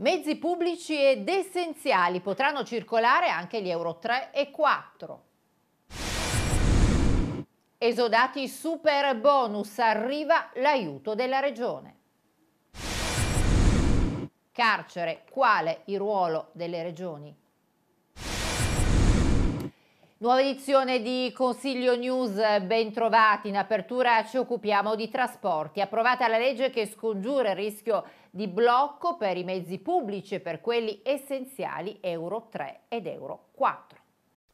Mezzi pubblici ed essenziali potranno circolare anche gli Euro 3 e 4. Esodati super bonus, arriva l'aiuto della Regione. Carcere, quale il ruolo delle Regioni? Nuova edizione di Consiglio News, eh, bentrovati. In apertura ci occupiamo di trasporti. Approvata la legge che scongiura il rischio di blocco per i mezzi pubblici e per quelli essenziali Euro 3 ed Euro 4.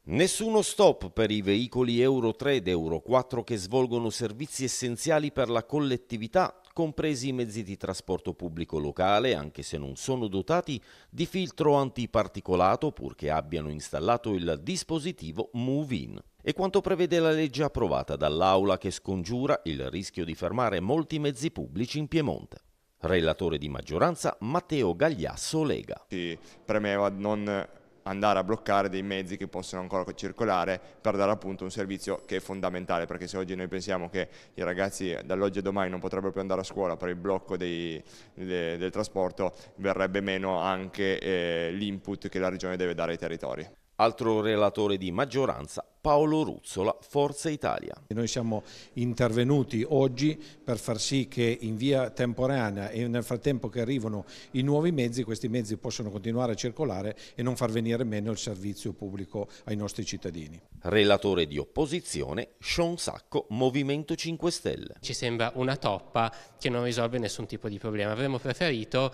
Nessuno stop per i veicoli Euro 3 ed Euro 4 che svolgono servizi essenziali per la collettività compresi i mezzi di trasporto pubblico locale, anche se non sono dotati di filtro antiparticolato purché abbiano installato il dispositivo Move-in e quanto prevede la legge approvata dall'Aula che scongiura il rischio di fermare molti mezzi pubblici in Piemonte. Relatore di maggioranza Matteo Gagliasso Lega. Si premeva non andare a bloccare dei mezzi che possono ancora circolare per dare appunto un servizio che è fondamentale, perché se oggi noi pensiamo che i ragazzi dall'oggi a domani non potrebbero più andare a scuola per il blocco dei, de, del trasporto, verrebbe meno anche eh, l'input che la regione deve dare ai territori. Altro relatore di maggioranza, Paolo Ruzzola, Forza Italia. Noi siamo intervenuti oggi per far sì che in via temporanea e nel frattempo che arrivano i nuovi mezzi, questi mezzi possono continuare a circolare e non far venire meno il servizio pubblico ai nostri cittadini. Relatore di opposizione, Sean Sacco, Movimento 5 Stelle. Ci sembra una toppa che non risolve nessun tipo di problema. Avremmo preferito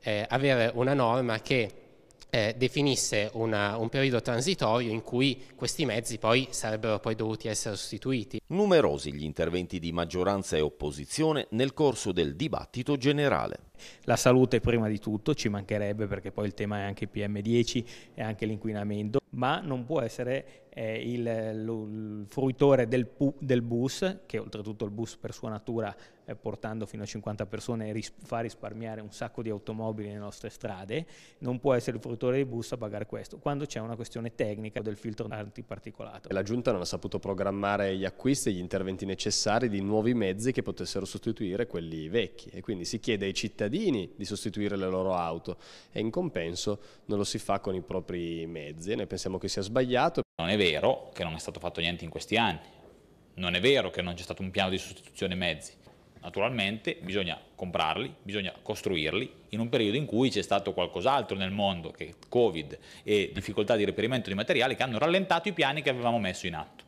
eh, avere una norma che eh, definisse una, un periodo transitorio in cui questi mezzi poi sarebbero poi dovuti essere sostituiti. Numerosi gli interventi di maggioranza e opposizione nel corso del dibattito generale. La salute prima di tutto ci mancherebbe perché poi il tema è anche PM10 e anche l'inquinamento, ma non può essere eh, il, il, fruitore del, pu, del, bus, che oltretutto il bus per sua natura eh, portando fino a 50 persone ris fa risparmiare un sacco di automobili nelle nostre strade, non può essere il fruitore del bus a pagare questo, quando c'è una questione tecnica del filtro antiparticolato. La Giunta non ha saputo programmare gli acquisti e gli interventi necessari di nuovi mezzi che potessero sostituire quelli vecchi e quindi si chiede ai cittadini di sostituire le loro auto e in compenso non lo si fa con i propri mezzi e noi pensiamo che sia sbagliato. Non è vero che non è stato fatto niente in questi anni, non è vero che non c'è stato un piano di sostituzione mezzi. Naturalmente bisogna comprarli, bisogna costruirli in un periodo in cui c'è stato qualcos'altro nel mondo che Covid e difficoltà di reperimento di materiali che hanno rallentato i piani che avevamo messo in atto.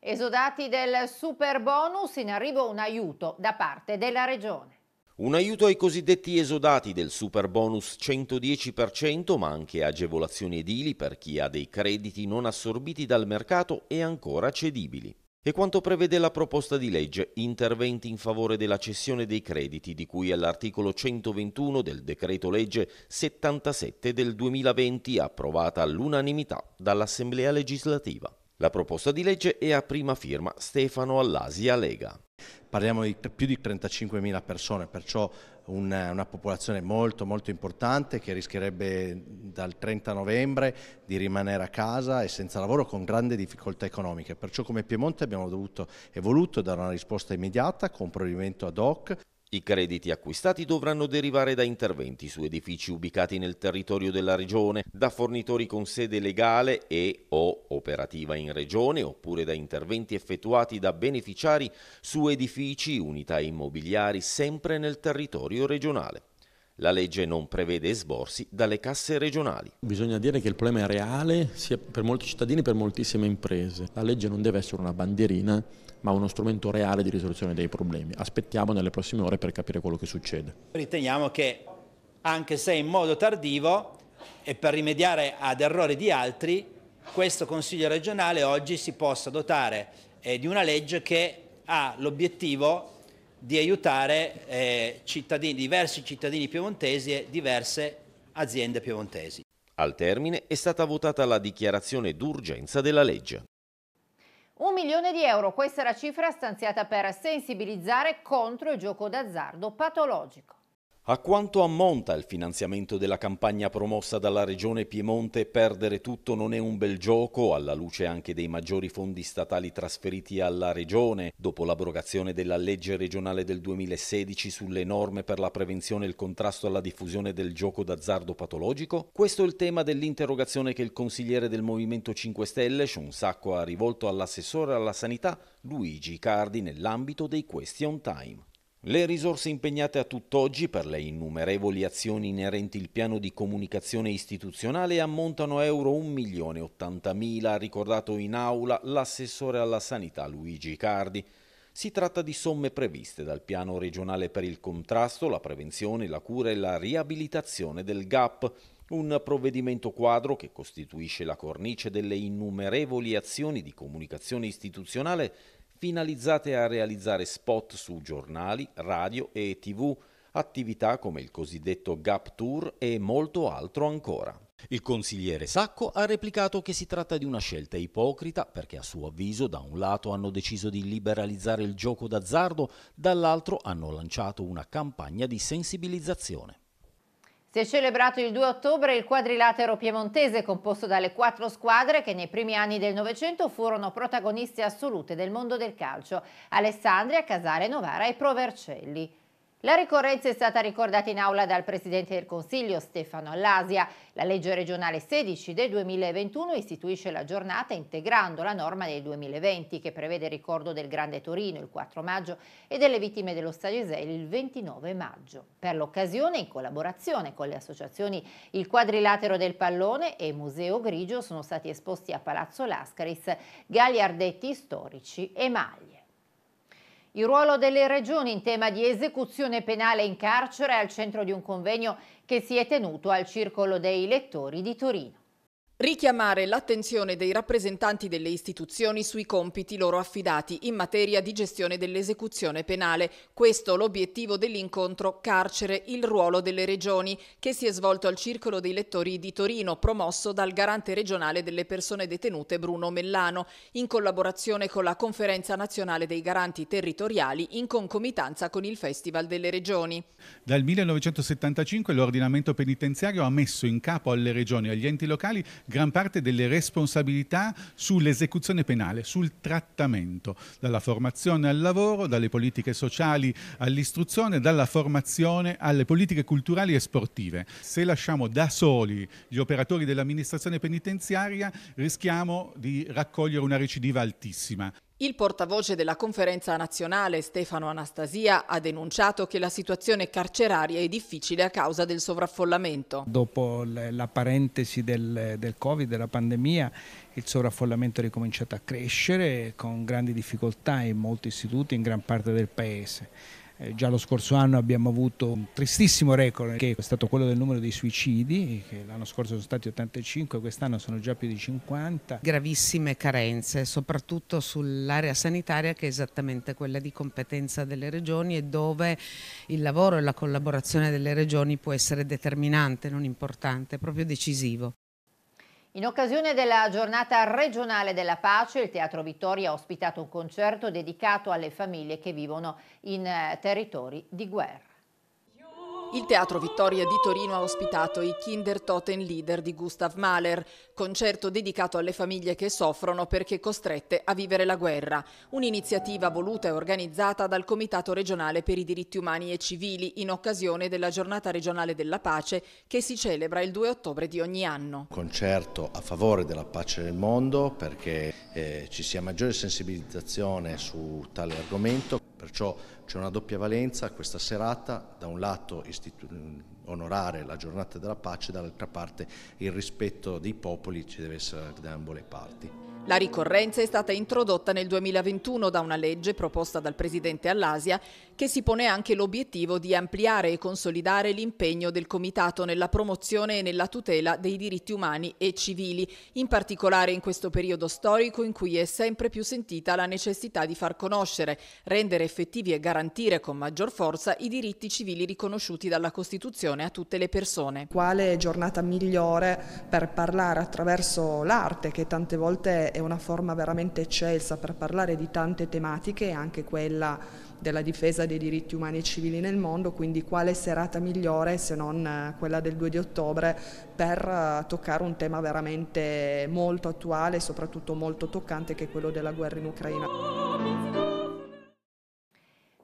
Esodati del super bonus in arrivo un aiuto da parte della regione. Un aiuto ai cosiddetti esodati del super bonus 110%, ma anche agevolazioni edili per chi ha dei crediti non assorbiti dal mercato e ancora cedibili. E quanto prevede la proposta di legge interventi in favore della cessione dei crediti di cui all'articolo 121 del decreto legge 77 del 2020 approvata all'unanimità dall'Assemblea legislativa. La proposta di legge è a prima firma Stefano Allasia Lega parliamo di più di 35.000 persone, perciò una, una, popolazione molto molto importante che rischierebbe dal 30 novembre di rimanere a casa e senza lavoro con grandi difficoltà economiche. Perciò come Piemonte abbiamo dovuto e voluto dare una risposta immediata con un provvedimento ad hoc. I crediti acquistati dovranno derivare da interventi su edifici ubicati nel territorio della Regione, da fornitori con sede legale e o operativa in Regione, oppure da interventi effettuati da beneficiari su edifici, unità immobiliari sempre nel territorio regionale. La legge non prevede sborsi dalle casse regionali. Bisogna dire che il problema è reale sia per molti cittadini e per moltissime imprese. La legge non deve essere una bandierina, ma uno strumento reale di risoluzione dei problemi. Aspettiamo nelle prossime ore per capire quello che succede. Riteniamo che, anche se in modo tardivo e per rimediare ad errori di altri, questo Consiglio regionale oggi si possa dotare eh, di una legge che ha l'obiettivo di aiutare eh, cittadini, diversi cittadini piemontesi e diverse aziende piemontesi. Al termine è stata votata la dichiarazione d'urgenza della legge. Un milione di euro, questa è la cifra stanziata per sensibilizzare contro il gioco d'azzardo patologico. A quanto ammonta il finanziamento della campagna promossa dalla Regione Piemonte Perdere tutto non è un bel gioco, alla luce anche dei maggiori fondi statali trasferiti alla Regione dopo l'abrogazione della legge regionale del 2016 sulle norme per la prevenzione e il contrasto alla diffusione del gioco d'azzardo patologico? Questo è il tema dell'interrogazione che il consigliere del Movimento 5 Stelle, Sean Sacco, ha rivolto all'assessore alla sanità Luigi Cardi nell'ambito dei Question Time. Le risorse impegnate a tutt'oggi per le innumerevoli azioni inerenti il piano di comunicazione istituzionale ammontano a euro 1.080.000, ha ricordato in aula l'assessore alla sanità Luigi Cardi. Si tratta di somme previste dal piano regionale per il contrasto, la prevenzione, la cura e la riabilitazione del GAP, un provvedimento quadro che costituisce la cornice delle innumerevoli azioni di comunicazione istituzionale finalizzate a realizzare spot su giornali, radio e tv, attività come il cosiddetto Gap Tour e molto altro ancora. Il consigliere Sacco ha replicato che si tratta di una scelta ipocrita perché a suo avviso da un lato hanno deciso di liberalizzare il gioco d'azzardo, dall'altro hanno lanciato una campagna di sensibilizzazione. Si è celebrato il 2 ottobre il quadrilatero piemontese composto dalle quattro squadre che nei primi anni del Novecento furono protagoniste assolute del mondo del calcio Alessandria, Casale, Novara e Provercelli. La ricorrenza è stata ricordata in aula dal Presidente del Consiglio Stefano Allasia. La legge regionale 16 del 2021 istituisce la giornata integrando la norma del 2020 che prevede il ricordo del Grande Torino il 4 maggio e delle vittime dello Stadio Stagiselli il 29 maggio. Per l'occasione, in collaborazione con le associazioni Il Quadrilatero del Pallone e Museo Grigio, sono stati esposti a Palazzo Lascaris gagliardetti storici e maglie. Il ruolo delle regioni in tema di esecuzione penale in carcere è al centro di un convegno che si è tenuto al Circolo dei Lettori di Torino. Richiamare l'attenzione dei rappresentanti delle istituzioni sui compiti loro affidati in materia di gestione dell'esecuzione penale. Questo l'obiettivo dell'incontro Carcere, il ruolo delle regioni, che si è svolto al Circolo dei Lettori di Torino, promosso dal garante regionale delle persone detenute Bruno Mellano, in collaborazione con la Conferenza nazionale dei garanti territoriali in concomitanza con il Festival delle Regioni. Dal 1975 l'ordinamento penitenziario ha messo in capo alle regioni e agli enti locali gran parte delle responsabilità sull'esecuzione penale, sul trattamento, dalla formazione al lavoro, dalle politiche sociali all'istruzione, dalla formazione alle politiche culturali e sportive. Se lasciamo da soli gli operatori dell'amministrazione penitenziaria rischiamo di raccogliere una recidiva altissima. Il portavoce della conferenza nazionale Stefano Anastasia ha denunciato che la situazione carceraria è difficile a causa del sovraffollamento. Dopo la parentesi del, del Covid, della pandemia, il sovraffollamento è ricominciato a crescere con grandi difficoltà in molti istituti in gran parte del paese. Eh, già lo scorso anno abbiamo avuto un tristissimo record che è stato quello del numero dei suicidi, che l'anno scorso sono stati 85, quest'anno sono già più di 50. Gravissime carenze, soprattutto sull'area sanitaria che è esattamente quella di competenza delle regioni e dove il lavoro e la collaborazione delle regioni può essere determinante, non importante, proprio decisivo. In occasione della giornata regionale della pace, il Teatro Vittoria ha ospitato un concerto dedicato alle famiglie che vivono in eh, territori di guerra. Il Teatro Vittoria di Torino ha ospitato i Kinder Toten Leader di Gustav Mahler, concerto dedicato alle famiglie che soffrono perché costrette a vivere la guerra, un'iniziativa voluta e organizzata dal Comitato regionale per i diritti umani e civili in occasione della giornata regionale della pace che si celebra il 2 ottobre di ogni anno. Un Concerto a favore della pace nel mondo perché eh, ci sia maggiore sensibilizzazione su tale argomento, perciò c'è una doppia valenza questa serata, da un lato istitu- onorare la giornata della pace, dall'altra parte il rispetto dei popoli ci deve essere da ambo le parti. La ricorrenza è stata introdotta nel 2021 da una legge proposta dal Presidente all'Asia che si pone anche l'obiettivo di ampliare e consolidare l'impegno del Comitato nella promozione e nella tutela dei diritti umani e civili, in particolare in questo periodo storico in cui è sempre più sentita la necessità di far conoscere, rendere effettivi e garantire con maggior forza i diritti civili riconosciuti dalla Costituzione attenzione a tutte le persone. Quale giornata migliore per parlare attraverso l'arte, che tante volte è una forma veramente eccelsa per parlare di tante tematiche, anche quella della difesa dei diritti umani e civili nel mondo, quindi quale serata migliore se non eh, quella del 2 di ottobre per eh, toccare un tema veramente molto attuale e soprattutto molto toccante che è quello della guerra in Ucraina.